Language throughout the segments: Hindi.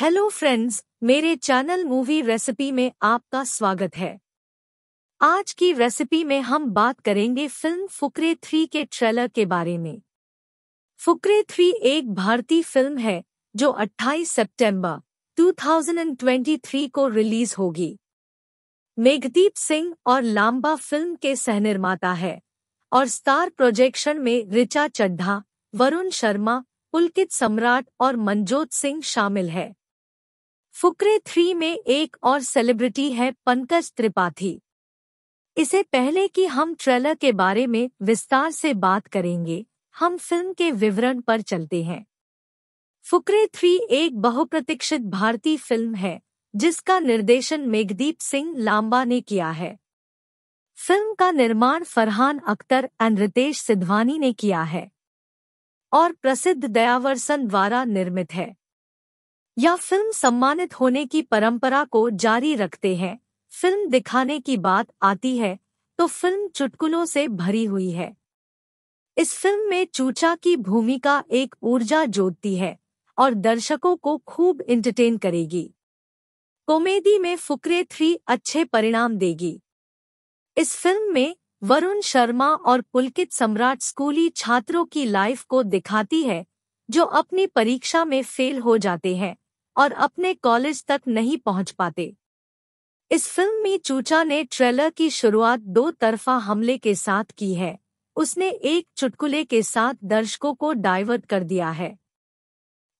हेलो फ्रेंड्स मेरे चैनल मूवी रेसिपी में आपका स्वागत है आज की रेसिपी में हम बात करेंगे फिल्म फुकरे थ्री के ट्रेलर के बारे में फुकरे थ्री एक भारतीय फिल्म है जो 28 सितंबर 2023 को रिलीज होगी मेघदीप सिंह और लांबा फिल्म के सहनिर्माता है और स्टार प्रोजेक्शन में ऋचा चड्ढा वरुण शर्मा पुलकित सम्राट और मनजोत सिंह शामिल है फुकरे थ्री में एक और सेलिब्रिटी है पंकज त्रिपाठी इसे पहले कि हम ट्रेलर के बारे में विस्तार से बात करेंगे हम फिल्म के विवरण पर चलते हैं फुकरे थ्री एक बहुप्रतीक्षित भारतीय फिल्म है जिसका निर्देशन मेघदीप सिंह लांबा ने किया है फिल्म का निर्माण फरहान अख्तर एंड रितेश सिद्धवानी ने किया है और प्रसिद्ध दयावरसन द्वारा निर्मित है या फिल्म सम्मानित होने की परंपरा को जारी रखते हैं फिल्म दिखाने की बात आती है तो फिल्म चुटकुलों से भरी हुई है इस फिल्म में चूचा की भूमिका एक ऊर्जा जोड़ती है और दर्शकों को खूब इंटरटेन करेगी कॉमेडी में फुकरे थ्री अच्छे परिणाम देगी इस फिल्म में वरुण शर्मा और पुलकित सम्राट स्कूली छात्रों की लाइफ को दिखाती है जो अपनी परीक्षा में फेल हो जाते हैं और अपने कॉलेज तक नहीं पहुंच पाते इस फिल्म में चूचा ने ट्रेलर की शुरुआत दो तरफा हमले के साथ की है उसने एक चुटकुले के साथ दर्शकों को डाइवर्ट कर दिया है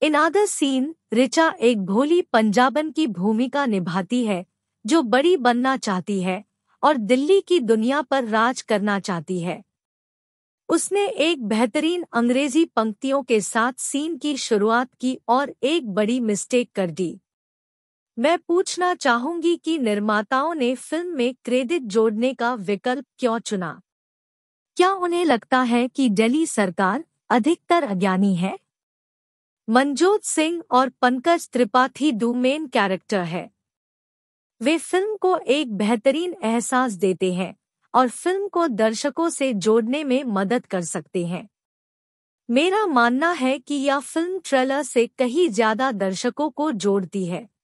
इन आदर सीन रिचा एक भोली पंजाबन की भूमिका निभाती है जो बड़ी बनना चाहती है और दिल्ली की दुनिया पर राज करना चाहती है उसने एक बेहतरीन अंग्रेजी पंक्तियों के साथ सीन की शुरुआत की और एक बड़ी मिस्टेक कर दी मैं पूछना चाहूंगी कि निर्माताओं ने फिल्म में क्रेडिट जोड़ने का विकल्प क्यों चुना क्या उन्हें लगता है कि दिल्ली सरकार अधिकतर अज्ञानी है मनजोत सिंह और पंकज त्रिपाठी दो मेन कैरेक्टर है वे फिल्म को एक बेहतरीन एहसास देते हैं और फिल्म को दर्शकों से जोड़ने में मदद कर सकते हैं मेरा मानना है कि यह फिल्म ट्रेलर से कहीं ज्यादा दर्शकों को जोड़ती है